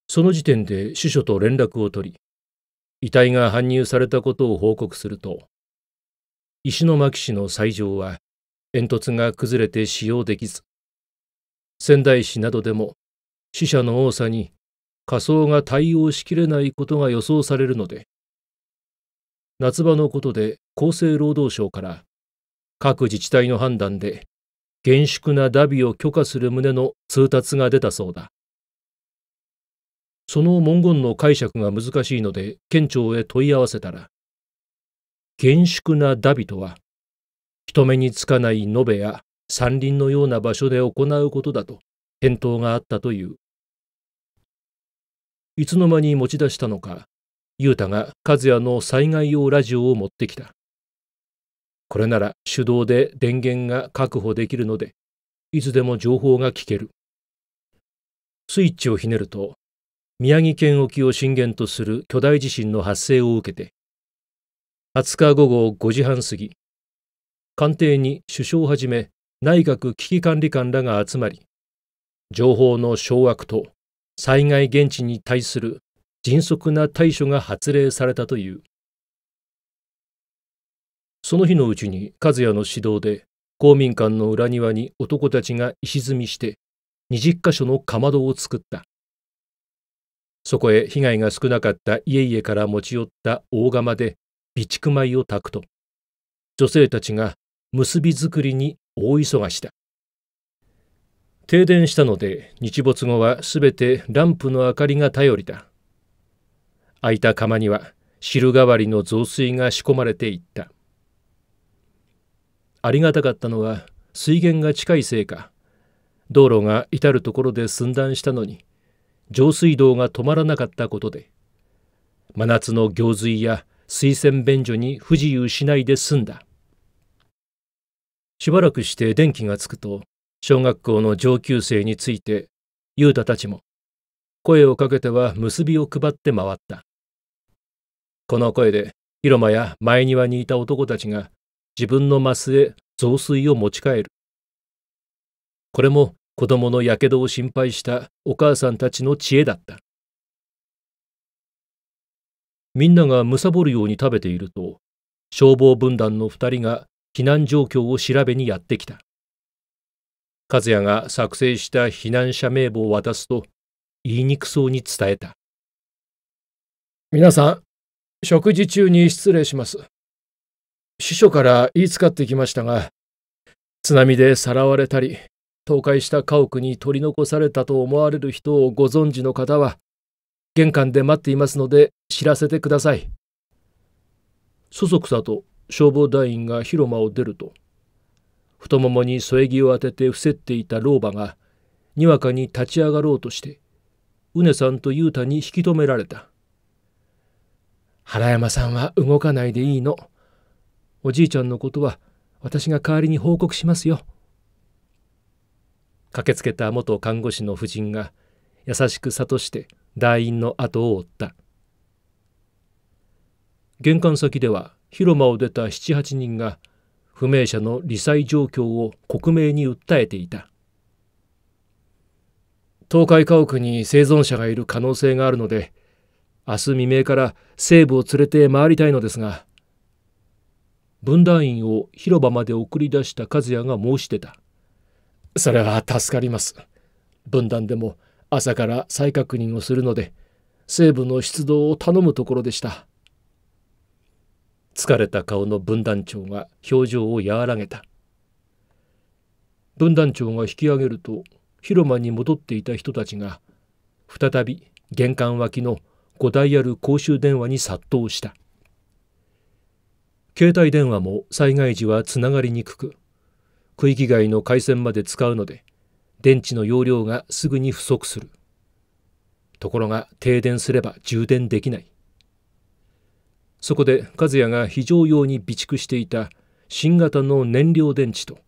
その時点で司書と連絡を取り、遺体が搬入されたことを報告すると、石巻市の斎場は煙突が崩れて使用できず仙台市などでも死者の多さに火葬が対応しきれないことが予想されるので夏場のことで厚生労働省から各自治体の判断で厳粛なダビを許可する旨の通達が出たそうだその文言の解釈が難しいので県庁へ問い合わせたら厳粛なダビとは、人目につかない延べや山林のような場所で行うことだと返答があったという。いつの間に持ち出したのか、雄太が和也の災害用ラジオを持ってきた。これなら手動で電源が確保できるので、いつでも情報が聞ける。スイッチをひねると、宮城県沖を震源とする巨大地震の発生を受けて、20日午後5時半過ぎ、官邸に首相はじめ内閣危機管理官らが集まり、情報の掌握と災害現地に対する迅速な対処が発令されたという。その日のうちに和也の指導で公民館の裏庭に男たちが石積みして20か所のかまどを作った。そこへ被害が少なかった家々から持ち寄った大釜で備蓄米を炊くと女性たちが結び作りに大忙しだ停電したので日没後はすべてランプの明かりが頼りだ空いた釜には汁代わりの雑炊が仕込まれていったありがたかったのは水源が近いせいか道路が至る所で寸断したのに上水道が止まらなかったことで真夏の行水や推薦便所に不自由しないで済んだしばらくして電気がつくと小学校の上級生について雄太たちも声をかけては結びを配って回ったこの声で広間や前庭にいた男たちが自分のマスへ雑炊を持ち帰るこれも子供のやけどを心配したお母さんたちの知恵だったみんながむさぼるように食べていると、消防分団の二人が避難状況を調べにやってきた。和也が作成した避難者名簿を渡すと、言いにくそうに伝えた。皆さん、食事中に失礼します。司書から言いつかってきましたが、津波でさらわれたり、倒壊した家屋に取り残されたと思われる人をご存知の方は、玄関で待っていますので知らせてください。そそくさと消防団員が広間を出ると太ももに添え木を当てて伏せっていた老婆がにわかに立ち上がろうとしてうねさんと雄太に引き止められた原山さんは動かないでいいのおじいちゃんのことは私が代わりに報告しますよ駆けつけた元看護師の夫人が優しく諭して団員の後を追った玄関先では広間を出た78人が不明者の理災状況を克明に訴えていた倒壊家屋に生存者がいる可能性があるので明日未明から西部を連れて回りたいのですが分団員を広場まで送り出した和也が申し出たそれは助かります分断でも朝から再確認をするので西部の出動を頼むところでした疲れた顔の分団長が表情を和らげた分団長が引き上げると広間に戻っていた人たちが再び玄関脇の5台ある公衆電話に殺到した携帯電話も災害時はつながりにくく区域外の回線まで使うので電池の容量がすぐに不足するところが停電すれば充電できないそこで和也が非常用に備蓄していた新型の燃料電池と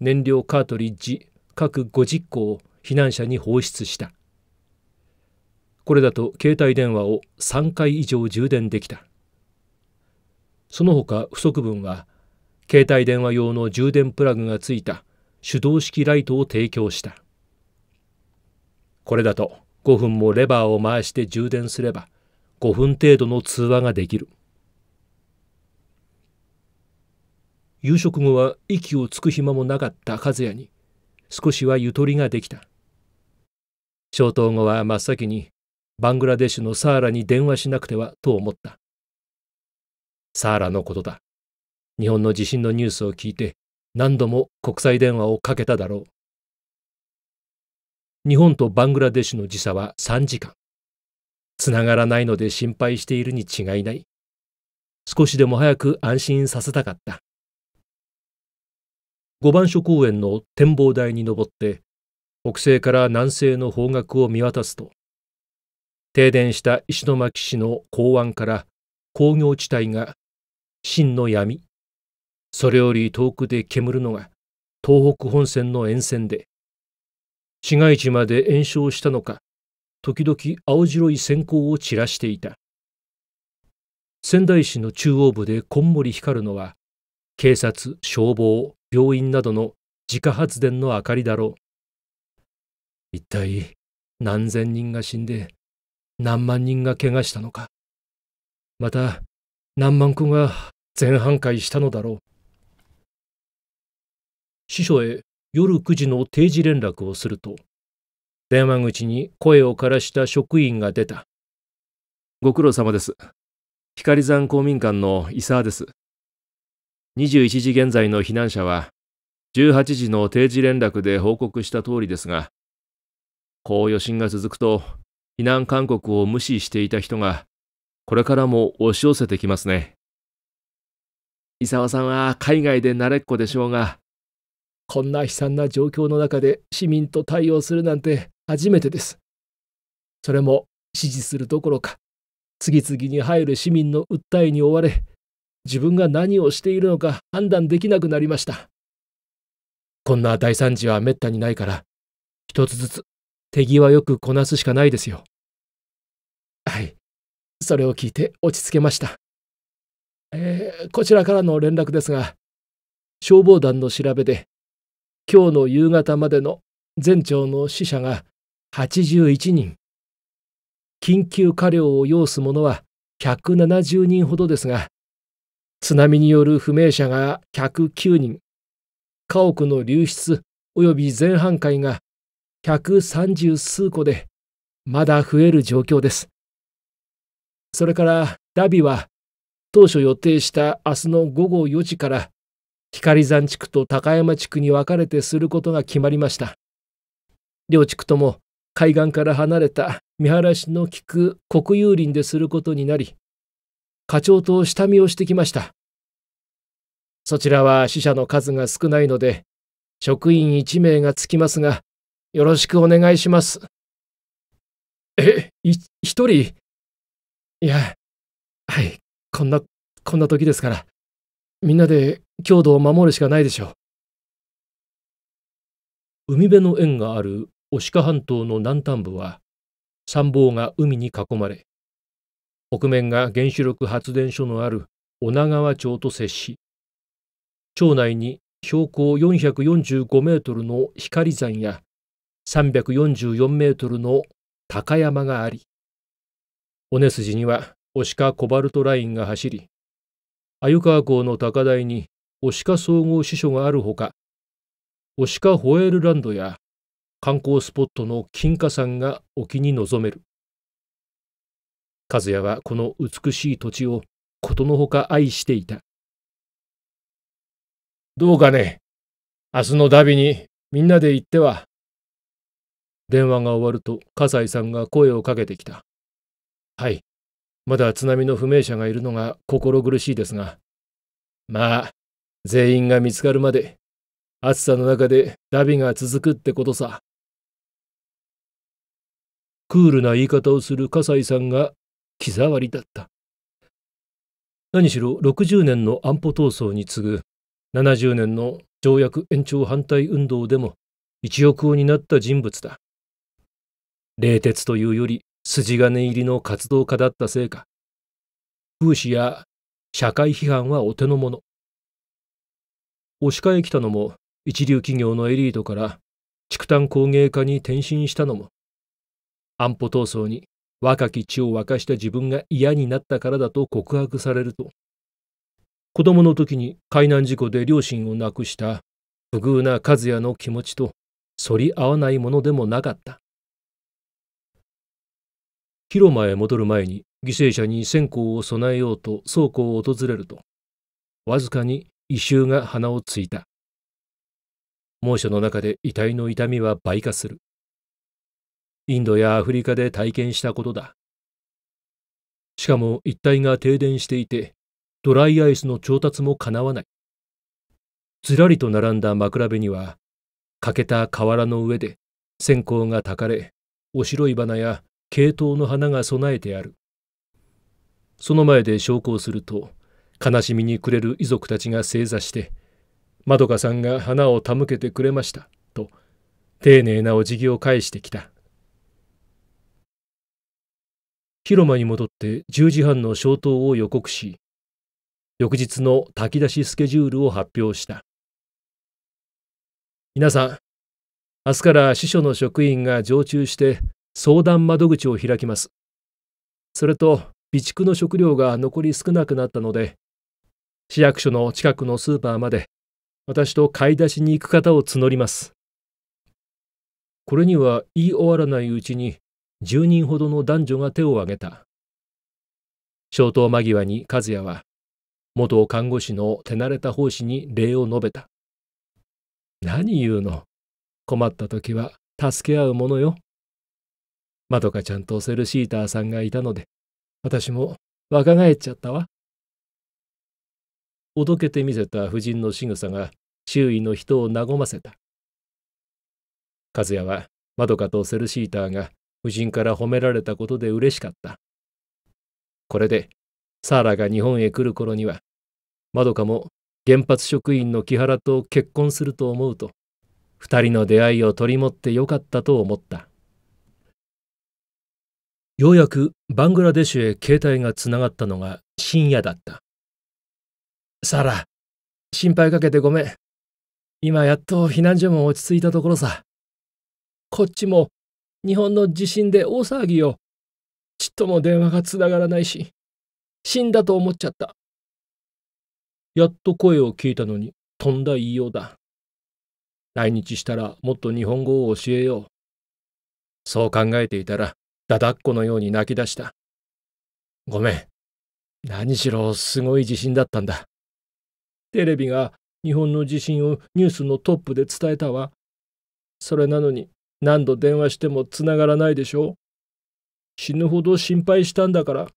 燃料カートリッジ各50個を避難者に放出したこれだと携帯電話を3回以上充電できたその他不足分は携帯電話用の充電プラグがついた手動式ライトを提供したこれだと5分もレバーを回して充電すれば5分程度の通話ができる夕食後は息をつく暇もなかった和也に少しはゆとりができた消灯後は真っ先にバングラデシュのサーラに電話しなくてはと思ったサーラのことだ日本の地震のニュースを聞いて何度も国際電話をかけただろう。日本とバングラデシュの時差は3時間。つながらないので心配しているに違いない。少しでも早く安心させたかった。五番所公園の展望台に登って、北西から南西の方角を見渡すと、停電した石巻市の港湾から工業地帯が真の闇それより遠くで煙るのが東北本線の沿線で市街地まで延焼したのか時々青白い閃光を散らしていた仙台市の中央部でこんもり光るのは警察消防病院などの自家発電の明かりだろう一体何千人が死んで何万人が怪我したのかまた何万個が全半壊したのだろう司書へ夜9時の定時連絡をすると電話口に声を枯らした職員が出たご苦労様です光山公民館の伊沢です21時現在の避難者は18時の定時連絡で報告した通りですがこう余震が続くと避難勧告を無視していた人がこれからも押し寄せてきますね伊沢さんは海外で慣れっこでしょうがこんな悲惨な状況の中で市民と対応するなんて初めてです。それも支持するどころか、次々に入る市民の訴えに追われ、自分が何をしているのか判断できなくなりました。こんな大惨事は滅多にないから、一つずつ手際よくこなすしかないですよ。はい。それを聞いて落ち着けました。えー、こちらからの連絡ですが、消防団の調べで今日の夕方までの全町の死者が81人緊急過料を要す者は170人ほどですが津波による不明者が109人家屋の流出及び全半壊が130数個でまだ増える状況ですそれからダビは当初予定した明日の午後4時から光山地区と高山地区に分かれてすることが決まりました。両地区とも海岸から離れた見晴らしの利く国有林ですることになり、課長と下見をしてきました。そちらは死者の数が少ないので、職員一名がつきますが、よろしくお願いします。え、い、一人いや、はい、こんな、こんな時ですから。みんなで郷土を守るしかないでしょう。海辺の縁がある牡鹿半島の南端部は、参謀が海に囲まれ、北面が原子力発電所のある女川町と接し、町内に標高445メートルの光山や344メートルの高山があり、尾根筋にはオシカコバルトラインが走り、鮎川港の高台に押鹿総合支所があるほか押鹿ホエールランドや観光スポットの金華山が沖に臨める和也はこの美しい土地をことのほか愛していたどうかね明日のダビにみんなで行っては電話が終わると笠井さんが声をかけてきたはいまだ津波の不明者がいるのが心苦しいですが。まあ、全員が見つかるまで、暑さの中でダビが続くってことさ。クールな言い方をする笠井さんが気障りだった。何しろ60年の安保闘争に次ぐ70年の条約延長反対運動でも一億を担った人物だ。冷徹というより筋金入りの活動家だったせいか、風刺や社会批判はお手の物。押し返し来たのも、一流企業のエリートから竹炭工芸家に転身したのも、安保闘争に若き血を沸かした自分が嫌になったからだと告白されると、子供の時に海難事故で両親を亡くした不遇な和也の気持ちと反り合わないものでもなかった。広間へ戻る前に犠牲者に線香を備えようと倉庫を訪れるとわずかに異臭が鼻をついた猛暑の中で遺体の痛みは倍化するインドやアフリカで体験したことだしかも一帯が停電していてドライアイスの調達もかなわないずらりと並んだ枕辺には欠けた瓦の上で線香がたかれおしろい花や系統の花が備えてある。その前で焼香すると、悲しみに暮れる遺族たちが正座して、まどかさんが花を手向けてくれました、と、丁寧なお辞儀を返してきた。広間に戻って10時半の消灯を予告し、翌日の炊き出しスケジュールを発表した。皆さん、明日から司書の職員が常駐して相談窓口を開きます。それと、備蓄の食料が残り少なくなったので、市役所の近くのスーパーまで、私と買い出しに行く方を募ります。これには言い終わらないうちに、10人ほどの男女が手を挙げた。消灯間際に和也は、元看護師の手慣れた奉仕に礼を述べた。何言うの困った時は助け合うものよ。まどかちゃんとセルシーターさんがいたので、私も若返っちゃったわ。おどけてみせた夫人の仕草が周囲の人を和ませた。和也はまどかとセルシーターが夫人から褒められたことで嬉しかった。これで、サーラが日本へ来る頃には、まどかも原発職員の木原と結婚すると思うと、二人の出会いを取り持ってよかったと思った。ようやくバングラデシュへ携帯がつながったのが深夜だった。サラ、心配かけてごめん。今やっと避難所も落ち着いたところさ。こっちも日本の地震で大騒ぎよ。ちっとも電話がつながらないし、死んだと思っちゃった。やっと声を聞いたのに、とんだ言いようだ。来日したらもっと日本語を教えよう。そう考えていたら、だだっこのように泣き出した。ごめん。何しろすごい地震だったんだ。テレビが日本の地震をニュースのトップで伝えたわ。それなのに何度電話してもつながらないでしょ死ぬほど心配したんだから。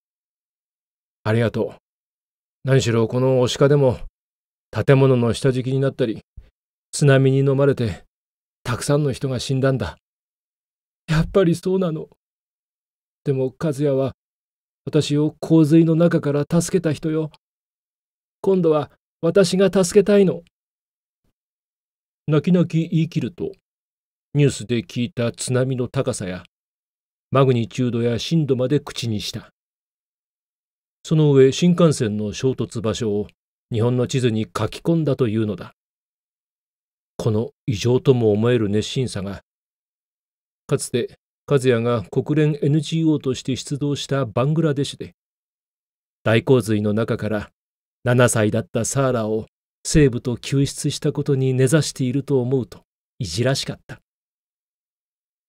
ありがとう。何しろこのオシカでも建物の下敷きになったり津波に飲まれてたくさんの人が死んだんだ。やっぱりそうなの。でも和也は私を洪水の中から助けた人よ。今度は私が助けたいの。泣き泣き言い切ると、ニュースで聞いた津波の高さや、マグニチュードや震度まで口にした。その上、新幹線の衝突場所を日本の地図に書き込んだというのだ。この異常とも思える熱心さが、かつて和也が国連 NGO として出動したバングラデシュで、大洪水の中から7歳だったサーラを西部と救出したことに根ざしていると思うといじらしかった。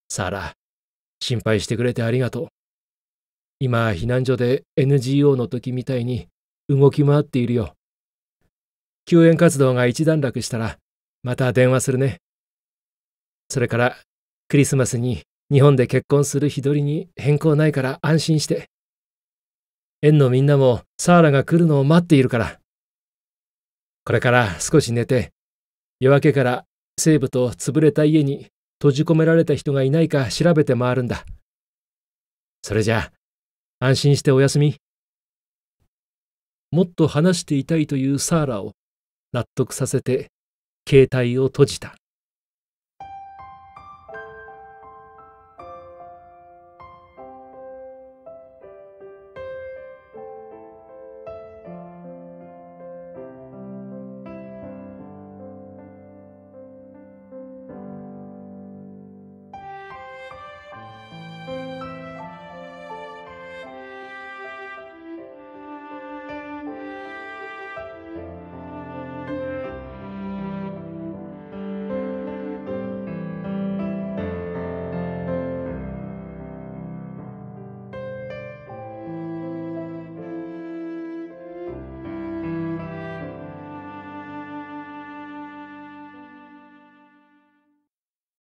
サーラ、心配してくれてありがとう。今、避難所で NGO の時みたいに動き回っているよ。救援活動が一段落したら、また電話するね。それから、クリスマスに日本で結婚する日取りに変更ないから安心して。園のみんなもサーラが来るのを待っているから。これから少し寝て、夜明けから西部と潰れた家に閉じ込められた人がいないか調べて回るんだ。それじゃあ、安心してお休み。もっと話していたいというサーラを納得させて携帯を閉じた。